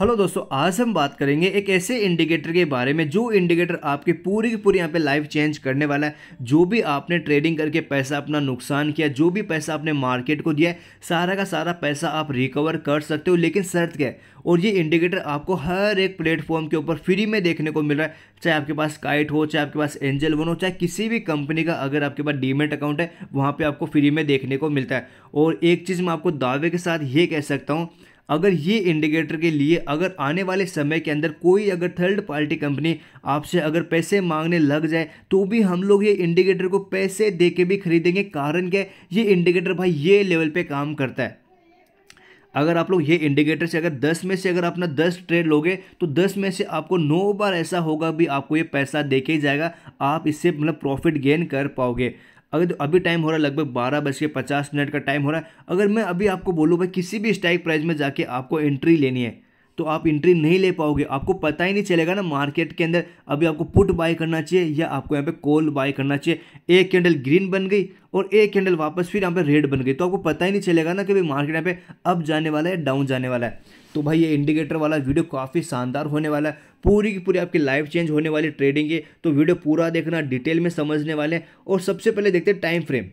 hello दोस्तों आज हम बात करेंगे एक ऐसे इंडिकेटर के बारे में जो इंडिकेटर आपके पूरी की पूरी यहाँ पे लाइफ चेंज करने वाला है जो भी आपने ट्रेडिंग करके पैसा अपना नुकसान किया जो भी पैसा आपने मार्केट को दिया है सारा का सारा पैसा आप रिकवर कर सकते हो लेकिन शर्त क्या है और ये इंडिकेटर आपको हर एक प्लेटफॉर्म के ऊपर फ्री में देखने को मिल रहा है चाहे आपके पास काइट हो चाहे आपके पास एंजल वन हो चाहे किसी भी कंपनी का अगर आपके पास डीमेट अकाउंट है वहाँ पर आपको फ्री में देखने को मिलता है और एक चीज़ मैं आपको दावे के साथ ये कह सकता हूँ अगर ये इंडिकेटर के लिए अगर आने वाले समय के अंदर कोई अगर थर्ड पार्टी कंपनी आपसे अगर पैसे मांगने लग जाए तो भी हम लोग ये इंडिकेटर को पैसे दे के भी खरीदेंगे कारण क्या है ये इंडिकेटर भाई ये लेवल पे काम करता है अगर आप लोग ये इंडिकेटर से अगर 10 में से अगर अपना 10 ट्रेड लोगे तो 10 में से आपको 9 बार ऐसा होगा भी आपको ये पैसा देके ही जाएगा आप इससे मतलब प्रॉफिट गेन कर पाओगे अगर अभी टाइम हो रहा है लगभग बारह बज के पचास मिनट का टाइम हो रहा है अगर मैं अभी आपको बोलूँ भाई किसी भी स्ट्राइक प्राइज में जाके आपको एंट्री लेनी है तो आप इंट्री नहीं ले पाओगे आपको पता ही नहीं चलेगा ना मार्केट के अंदर अभी आपको पुट बाय करना चाहिए या आपको यहाँ पे कॉल बाय करना चाहिए एक कैंडल ग्रीन बन गई और एक कैंडल वापस फिर यहाँ पे रेड बन गई तो आपको पता ही नहीं चलेगा ना कि भाई मार्केट यहाँ पे अप जाने वाला है डाउन जाने वाला है तो भाई ये इंडिकेटर वाला वीडियो काफ़ी शानदार होने वाला है पूरी की पूरी आपकी लाइफ चेंज होने वाली ट्रेडिंग है तो वीडियो पूरा देखना डिटेल में समझने वाले हैं और सबसे पहले देखते हैं टाइम फ्रेम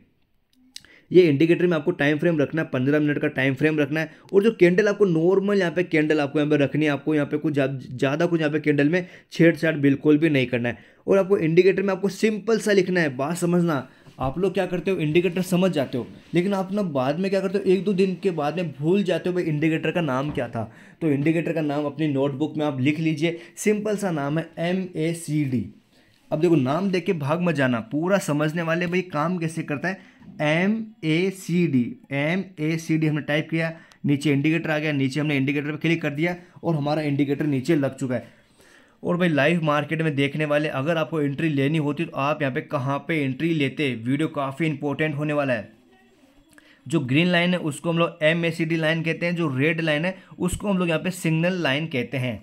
ये इंडिकेटर में आपको टाइम फ्रेम रखना है पंद्रह मिनट का टाइम फ्रेम रखना है और जो कैंडल आपको नॉर्मल यहाँ पे कैंडल आपको यहाँ पे रखनी है आपको यहाँ पे कुछ ज़्यादा कुछ यहाँ पे कैंडल में छेड़छाड़ बिल्कुल भी नहीं करना है और आपको इंडिकेटर में आपको सिंपल सा लिखना है बात समझना आप लोग क्या करते हो इंडिकेटर समझ जाते हो लेकिन आप ना बाद में क्या करते हो एक दो दिन के बाद में भूल जाते हो भाई इंडिकेटर का नाम क्या था तो इंडिकेटर का नाम अपनी नोटबुक में आप लिख लीजिए सिंपल सा नाम है एम ए सी डी अब देखो नाम देख के भाग मत जाना पूरा समझने वाले भाई काम कैसे करता है M A C D M A C D हमने टाइप किया नीचे इंडिकेटर आ गया नीचे हमने इंडिकेटर पर क्लिक कर दिया और हमारा इंडिकेटर नीचे लग चुका है और भाई लाइव मार्केट में देखने वाले अगर आपको एंट्री लेनी होती तो आप यहाँ पे कहाँ पे एंट्री लेते वीडियो काफ़ी इंपॉर्टेंट होने वाला है जो ग्रीन लाइन है उसको हम लोग M A C D line कहते हैं जो रेड लाइन है उसको हम लोग यहाँ पे सिग्नल लाइन कहते हैं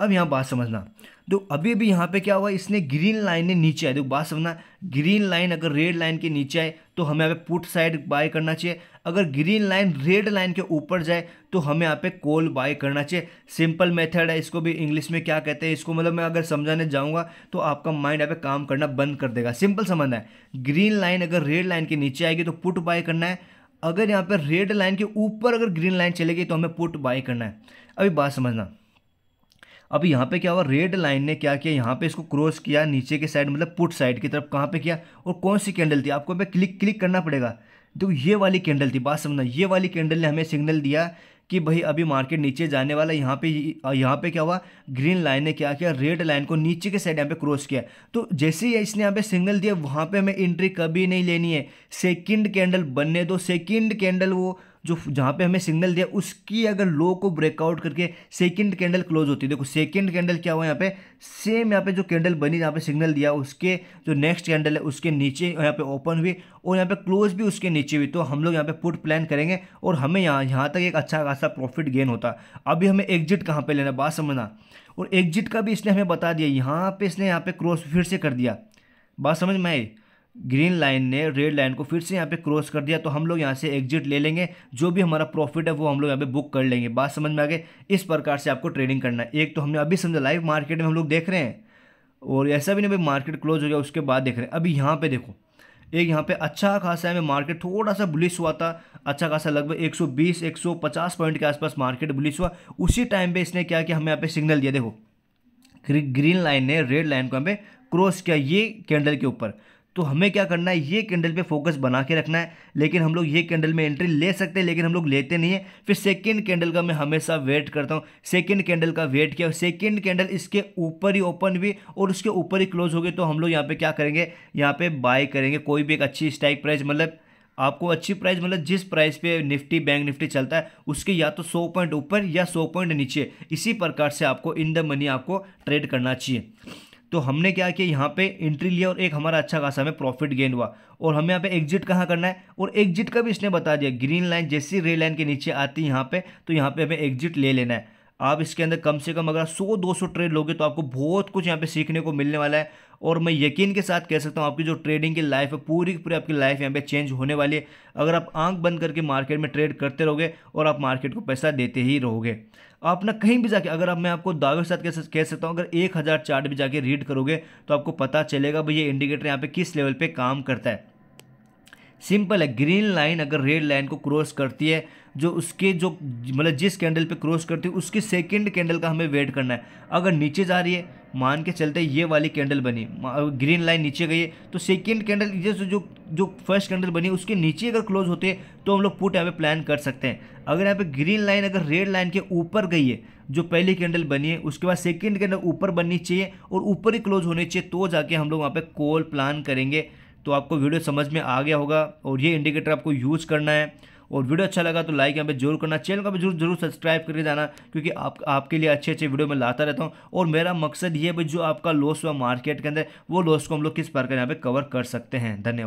अब यहाँ बात समझना तो अभी अभी यहाँ पे क्या हुआ इसने ग्रीन लाइन ने नीचे आए देखो बात समझना ग्रीन लाइन अगर रेड लाइन के नीचे आए तो हमें यहाँ पे पुट साइड बाय करना चाहिए अगर ग्रीन लाइन रेड लाइन के ऊपर जाए तो हमें यहाँ पे कॉल बाय करना चाहिए सिंपल मेथड है इसको भी इंग्लिश में क्या कहते हैं इसको मतलब मैं अगर समझाने जाऊँगा तो आपका माइंड यहाँ पे काम करना बंद कर देगा सिंपल समझना है ग्रीन लाइन अगर रेड लाइन के नीचे आएगी तो पुट बाय करना है अगर यहाँ पर रेड लाइन के ऊपर अगर ग्रीन लाइन चलेगी तो हमें पुट बाय करना है अभी बात समझना अब यहाँ पे क्या हुआ रेड लाइन ने क्या किया यहाँ पे इसको क्रॉस किया नीचे के साइड मतलब पुट साइड की तरफ कहाँ पे किया और कौन सी कैंडल थी आपको पे क्लिक क्लिक करना पड़ेगा देखो ये वाली कैंडल थी बात समझना ये वाली कैंडल ने हमें सिग्नल दिया कि भाई अभी मार्केट नीचे जाने वाला यहाँ पे यहाँ पे क्या हुआ ग्रीन लाइन ने क्या किया रेड लाइन को नीचे के साइड यहाँ पे क्रॉस किया तो जैसे ही इसने यहाँ पे सिग्नल दिया वहाँ पे हमें एंट्री कभी नहीं लेनी है सेकंड कैंडल बनने दो सेकंड कैंडल वो जो जहाँ पे हमें सिग्नल दिया उसकी अगर लो को ब्रेकआउट करके सेकेंड कैंडल क्लोज होती है देखो सेकेंड कैंडल क्या हुआ यहाँ पे सेम यहाँ पे जो कैंडल बनी जहाँ पे सिग्नल दिया उसके जो नेक्स्ट कैंडल है उसके नीचे यहाँ पे ओपन हुई और यहाँ पे क्लोज भी उसके नीचे हुई तो हम लोग यहाँ पे पुट प्लान करेंगे और हमें यहाँ यहाँ तक एक अच्छा खासा प्रॉफिट गेन होता अभी हमें एग्जिट कहाँ पर लेना बात समझना और एग्जिट का भी इसने हमें बता दिया यहाँ पर इसने यहाँ पर क्रॉस फिर से कर दिया बात समझ में आई ग्रीन लाइन ने रेड लाइन को फिर से यहाँ पे क्रॉस कर दिया तो हम लोग यहाँ से एग्जिट ले लेंगे जो भी हमारा प्रॉफिट है वो हम लोग यहाँ पे बुक कर लेंगे बात समझ में आ गए इस प्रकार से आपको ट्रेडिंग करना है एक तो हमने अभी समझा लाइव मार्केट में हम लोग देख रहे हैं और ऐसा भी नहीं भाई मार्केट क्लोज हो गया उसके बाद देख रहे हैं अभी यहाँ पे देखो एक यहाँ पे अच्छा खासा है मार्केट थोड़ा सा बुलिस हुआ था अच्छा खासा लगभग एक सौ पॉइंट के आसपास मार्केट बुलिस हुआ उसी टाइम पर इसने क्या किया हमें यहाँ पे सिग्नल दिया देखो ग्रीन लाइन ने रेड लाइन को हमें क्रॉस किया ये कैंडल के ऊपर तो हमें क्या करना है ये कैंडल पे फोकस बना के रखना है लेकिन हम लोग ये कैंडल में एंट्री ले सकते हैं लेकिन हम लोग लेते नहीं है फिर सेकेंड कैंडल का मैं हमेशा वेट करता हूँ सेकेंड कैंडल का वेट किया सेकेंड कैंडल इसके ऊपर ही ओपन हुई और उसके ऊपर ही क्लोज हो गए तो हम लोग यहाँ पर क्या करेंगे यहाँ पर बाई करेंगे कोई भी एक अच्छी स्टाइक प्राइस मतलब आपको अच्छी प्राइस मतलब जिस प्राइस पे निफ्टी बैंक निफ्टी चलता है उसके या तो 100 पॉइंट ऊपर या 100 पॉइंट नीचे इसी प्रकार से आपको इन द मनी आपको ट्रेड करना चाहिए तो हमने क्या किया यहाँ पे एंट्री लिया और एक हमारा अच्छा खासा हमें प्रॉफिट गेन हुआ और हमें यहाँ पे एग्जिट कहाँ करना है और एग्जिट का भी इसने बता दिया ग्रीन लाइन जैसी रे लाइन के नीचे आती है यहाँ पे तो यहाँ पे हमें एग्जिट ले लेना है आप इसके अंदर कम से कम अगर सौ दो सौ ट्रेड लोगे तो आपको बहुत कुछ यहाँ पे सीखने को मिलने वाला है और मैं यकीन के साथ कह सकता हूँ आपकी जो ट्रेडिंग की लाइफ है पूरी पूरी आपकी लाइफ यहाँ पे चेंज होने वाली है अगर आप आंख बंद करके मार्केट में ट्रेड करते रहोगे और आप मार्केट को पैसा देते ही रहोगे आप ना कहीं भी जाके अगर आप मैं आपको दावे के साथ कह सकता हूँ अगर एक हज़ार चार्ट भी जाके रीड करोगे तो आपको पता चलेगा भाई ये इंडिकेटर यहाँ पे किस लेवल पे काम करता है सिंपल है ग्रीन लाइन अगर रेड लाइन को क्रॉस करती है जो उसके जो मतलब जिस कैंडल पे क्रॉस करती है उसके सेकंड कैंडल का हमें वेट करना है अगर नीचे जा रही है मान के चलते ये वाली कैंडल बनी ग्रीन लाइन नीचे गई है तो सेकंड कैंडल जैसे जो जो फर्स्ट कैंडल बनी उसके नीचे अगर क्लोज होते हैं तो हम लोग पुट यहाँ पे प्लान कर सकते हैं अगर यहाँ पे ग्रीन लाइन अगर रेड लाइन के ऊपर गई है जो पहली कैंडल बनी है उसके बाद सेकेंड कैंडल ऊपर बननी चाहिए और ऊपर ही क्लोज होनी चाहिए तो जाके हम लोग वहाँ पर कॉल प्लान करेंगे तो आपको वीडियो समझ में आ गया होगा और ये इंडिकेटर आपको यूज़ करना है और वीडियो अच्छा लगा तो लाइक यहाँ पे जरूर करना चैनल का भी जरूर जरूर सब्सक्राइब करके जाना क्योंकि आप आपके लिए अच्छे अच्छे वीडियो मैं लाता रहता हूँ और मेरा मकसद ये है भाई जो आपका लॉस हुआ मार्केट के अंदर वो लॉस को हम लोग किस प्रकार यहाँ पे कवर कर सकते हैं धन्यवाद